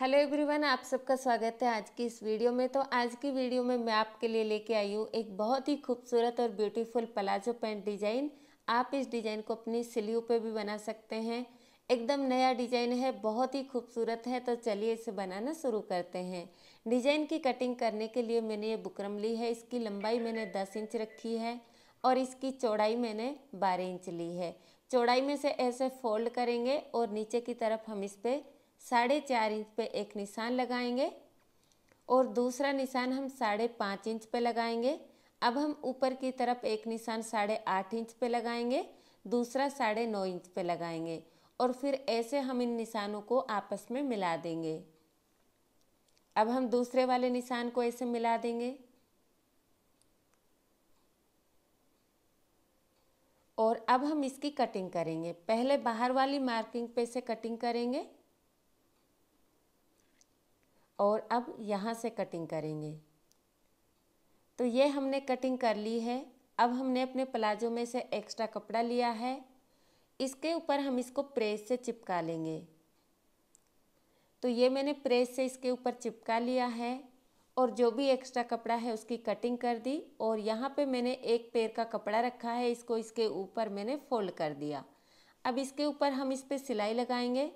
hello everyone आप सबका स्वागत है आज की इस वीडियो में तो आज की वीडियो में मैं आपके लिए लेके आई हूँ एक बहुत ही खूबसूरत और ब्यूटीफुल प्लाजो पैंट डिजाइन आप इस डिजाइन को अपनी सिलियो पे भी बना सकते हैं एकदम नया डिजाइन है बहुत ही खूबसूरत है तो चलिए इसे बनाना शुरू करते हैं डिजाइन की कटिंग करने के लिए मैंने ये बुकरम ली है इसकी लंबाई मैंने दस इंच रखी है और इसकी चौड़ाई मैंने बारह इंच ली है चौड़ाई में से ऐसे फोल्ड करेंगे और नीचे की तरफ हम इस पर साढ़े चार इंच पे एक निशान लगाएंगे और दूसरा निशान हम साढ़े पाँच इंच पे लगाएंगे अब हम ऊपर की तरफ एक निशान साढ़े आठ इंच पे लगाएंगे दूसरा साढ़े नौ इंच पे लगाएंगे और फिर ऐसे हम इन निशानों को आपस में मिला देंगे अब हम दूसरे वाले निशान को ऐसे मिला देंगे और अब हम इसकी कटिंग करेंगे पहले बाहर वाली मार्किंग पे से कटिंग करेंगे और अब यहाँ से कटिंग करेंगे तो ये हमने कटिंग कर ली है अब हमने अपने प्लाजो में से एक्स्ट्रा कपड़ा लिया है इसके ऊपर हम इसको प्रेस से चिपका लेंगे तो ये मैंने प्रेस से इसके ऊपर चिपका लिया है और जो भी एक्स्ट्रा कपड़ा है उसकी कटिंग कर दी और यहाँ पे मैंने एक पैर का कपड़ा रखा है इसको इसके ऊपर मैंने फोल्ड कर दिया अब इसके ऊपर हम इस पर सिलाई लगाएंगे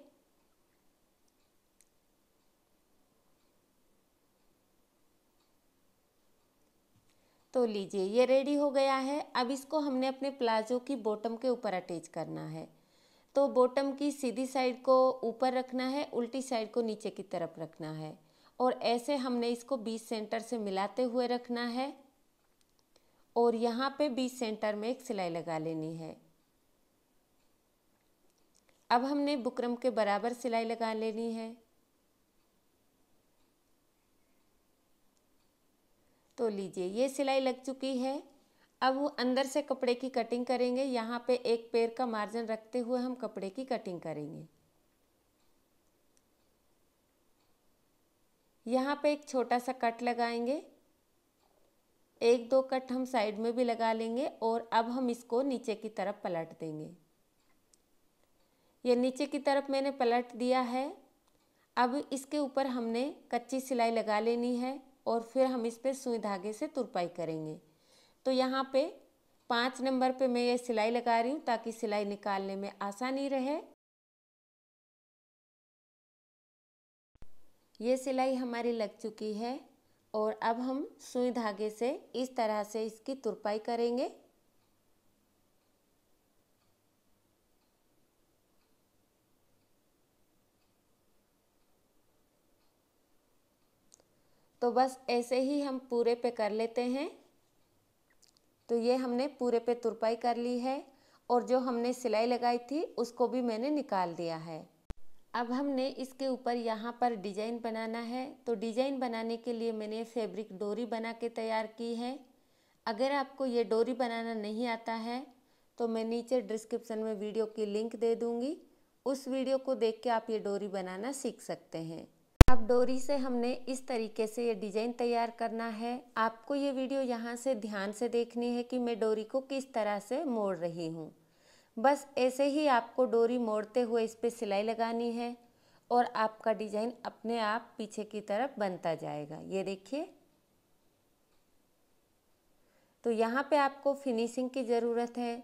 तो लीजिए ये रेडी हो गया है अब इसको हमने अपने प्लाजो की बॉटम के ऊपर अटैच करना है तो बॉटम की सीधी साइड को ऊपर रखना है उल्टी साइड को नीचे की तरफ रखना है और ऐसे हमने इसको बीच सेंटर से मिलाते हुए रखना है और यहाँ पे बीच सेंटर में एक सिलाई लगा लेनी है अब हमने बुकरम के बराबर सिलाई लगा लेनी है तो लीजिए ये सिलाई लग चुकी है अब वो अंदर से कपड़े की कटिंग करेंगे यहाँ पे एक पैर का मार्जिन रखते हुए हम कपड़े की कटिंग करेंगे यहाँ पे एक छोटा सा कट लगाएंगे एक दो कट हम साइड में भी लगा लेंगे और अब हम इसको नीचे की तरफ पलट देंगे ये नीचे की तरफ मैंने पलट दिया है अब इसके ऊपर हमने कच्ची सिलाई लगा लेनी है और फिर हम इस पर सुई धागे से तुरपाई करेंगे तो यहाँ पे पाँच नंबर पे मैं ये सिलाई लगा रही हूँ ताकि सिलाई निकालने में आसानी रहे ये सिलाई हमारी लग चुकी है और अब हम सुई धागे से इस तरह से इसकी तुरपाई करेंगे तो बस ऐसे ही हम पूरे पे कर लेते हैं तो ये हमने पूरे पे तुरपाई कर ली है और जो हमने सिलाई लगाई थी उसको भी मैंने निकाल दिया है अब हमने इसके ऊपर यहाँ पर डिजाइन बनाना है तो डिजाइन बनाने के लिए मैंने फैब्रिक डोरी बना के तैयार की है अगर आपको ये डोरी बनाना नहीं आता है तो मैं नीचे डिस्क्रिप्शन में वीडियो की लिंक दे दूँगी उस वीडियो को देख के आप ये डोरी बनाना सीख सकते हैं अब डोरी से हमने इस तरीके से ये डिज़ाइन तैयार करना है आपको ये वीडियो यहाँ से ध्यान से देखनी है कि मैं डोरी को किस तरह से मोड़ रही हूँ बस ऐसे ही आपको डोरी मोड़ते हुए इस पर सिलाई लगानी है और आपका डिज़ाइन अपने आप पीछे की तरफ बनता जाएगा ये देखिए तो यहाँ पे आपको फिनिशिंग की ज़रूरत है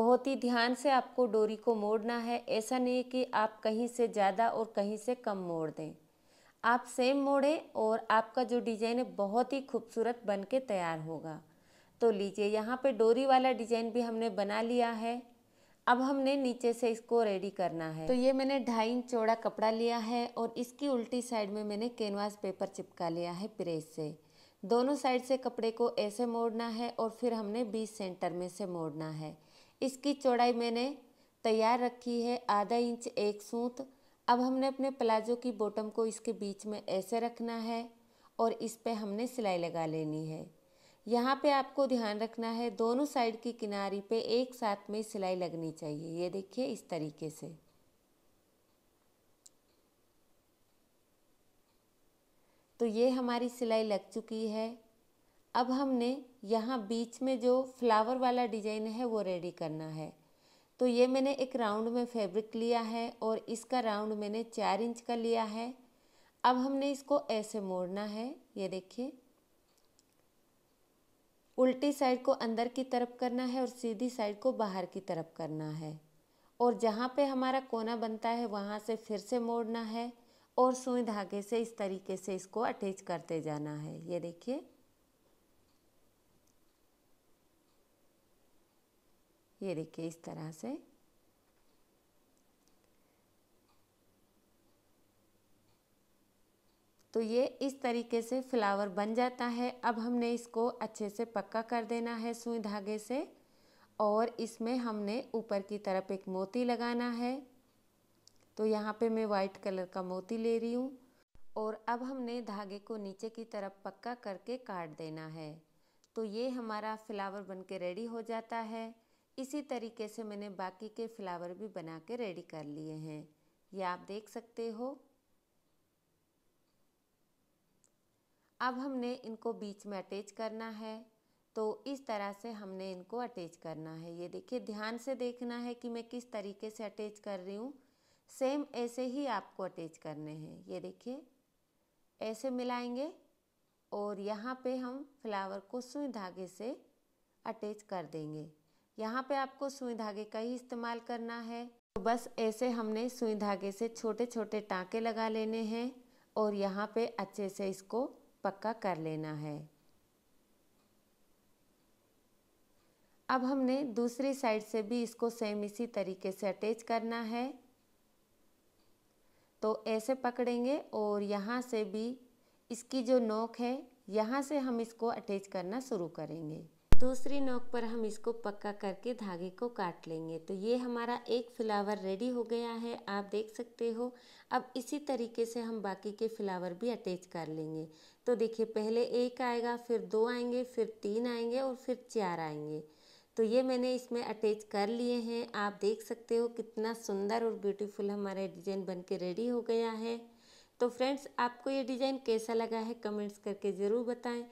बहुत ही ध्यान से आपको डोरी को मोड़ना है ऐसा नहीं कि आप कहीं से ज़्यादा और कहीं से कम मोड़ दें आप सेम मोड़ें और आपका जो डिज़ाइन है बहुत ही खूबसूरत बन के तैयार होगा तो लीजिए यहाँ पे डोरी वाला डिज़ाइन भी हमने बना लिया है अब हमने नीचे से इसको रेडी करना है तो ये मैंने ढाई इंच चौड़ा कपड़ा लिया है और इसकी उल्टी साइड में मैंने कैनवास पेपर चिपका लिया है प्रेस से दोनों साइड से कपड़े को ऐसे मोड़ना है और फिर हमने बीस सेंटर में से मोड़ना है इसकी चौड़ाई मैंने तैयार रखी है आधा इंच एक सूत अब हमने अपने प्लाजो की बॉटम को इसके बीच में ऐसे रखना है और इस पे हमने सिलाई लगा लेनी है यहाँ पे आपको ध्यान रखना है दोनों साइड की किनारी पे एक साथ में सिलाई लगनी चाहिए ये देखिए इस तरीके से तो ये हमारी सिलाई लग चुकी है अब हमने यहाँ बीच में जो फ्लावर वाला डिजाइन है वो रेडी करना है तो ये मैंने एक राउंड में फैब्रिक लिया है और इसका राउंड मैंने चार इंच का लिया है अब हमने इसको ऐसे मोड़ना है ये देखिए उल्टी साइड को अंदर की तरफ करना है और सीधी साइड को बाहर की तरफ करना है और जहाँ पे हमारा कोना बनता है वहाँ से फिर से मोड़ना है और सुई धागे से इस तरीके से इसको अटैच करते जाना है ये देखिए ये देखिए इस तरह से तो ये इस तरीके से फ्लावर बन जाता है अब हमने इसको अच्छे से पक्का कर देना है सुई धागे से और इसमें हमने ऊपर की तरफ एक मोती लगाना है तो यहाँ पे मैं वाइट कलर का मोती ले रही हूँ और अब हमने धागे को नीचे की तरफ पक्का करके काट देना है तो ये हमारा फ्लावर बन के रेडी हो जाता है इसी तरीके से मैंने बाकी के फ्लावर भी बना के रेडी कर लिए हैं ये आप देख सकते हो अब हमने इनको बीच में अटैच करना है तो इस तरह से हमने इनको अटैच करना है ये देखिए ध्यान से देखना है कि मैं किस तरीके से अटैच कर रही हूँ सेम ऐसे ही आपको अटैच करने हैं ये देखिए ऐसे मिलाएंगे और यहाँ पे हम फ्लावर को सुई धागे से अटैच कर देंगे यहाँ पे आपको सुई धागे का ही इस्तेमाल करना है तो बस ऐसे हमने सुई धागे से छोटे छोटे टाँके लगा लेने हैं और यहाँ पे अच्छे से इसको पक्का कर लेना है अब हमने दूसरी साइड से भी इसको सेम इसी तरीके से अटैच करना है तो ऐसे पकड़ेंगे और यहाँ से भी इसकी जो नोक है यहाँ से हम इसको अटैच करना शुरू करेंगे दूसरी नोक पर हम इसको पक्का करके धागे को काट लेंगे तो ये हमारा एक फ्लावर रेडी हो गया है आप देख सकते हो अब इसी तरीके से हम बाकी के फ्लावर भी अटैच कर लेंगे तो देखिए पहले एक आएगा फिर दो आएंगे फिर तीन आएंगे और फिर चार आएंगे तो ये मैंने इसमें अटैच कर लिए हैं आप देख सकते हो कितना सुंदर और ब्यूटीफुल हमारा डिज़ाइन बन के रेडी हो गया है तो फ्रेंड्स आपको ये डिज़ाइन कैसा लगा है कमेंट्स करके ज़रूर बताएं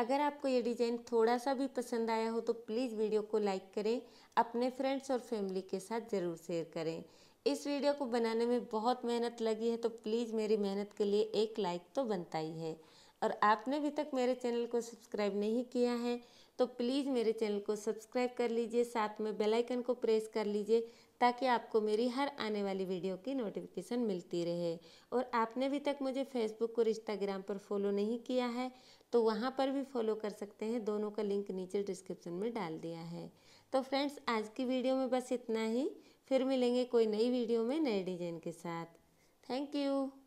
अगर आपको ये डिज़ाइन थोड़ा सा भी पसंद आया हो तो प्लीज़ वीडियो को लाइक करें अपने फ्रेंड्स और फैमिली के साथ ज़रूर शेयर करें इस वीडियो को बनाने में बहुत मेहनत लगी है तो प्लीज़ मेरी मेहनत के लिए एक लाइक तो बनता ही है और आपने अभी तक मेरे चैनल को सब्सक्राइब नहीं किया है तो प्लीज़ मेरे चैनल को सब्सक्राइब कर लीजिए साथ में बेल आइकन को प्रेस कर लीजिए ताकि आपको मेरी हर आने वाली वीडियो की नोटिफिकेशन मिलती रहे और आपने अभी तक मुझे फेसबुक और इंस्टाग्राम पर फॉलो नहीं किया है तो वहाँ पर भी फॉलो कर सकते हैं दोनों का लिंक नीचे डिस्क्रिप्शन में डाल दिया है तो फ्रेंड्स आज की वीडियो में बस इतना ही फिर मिलेंगे कोई नई वीडियो में नए डिज़ाइन के साथ थैंक यू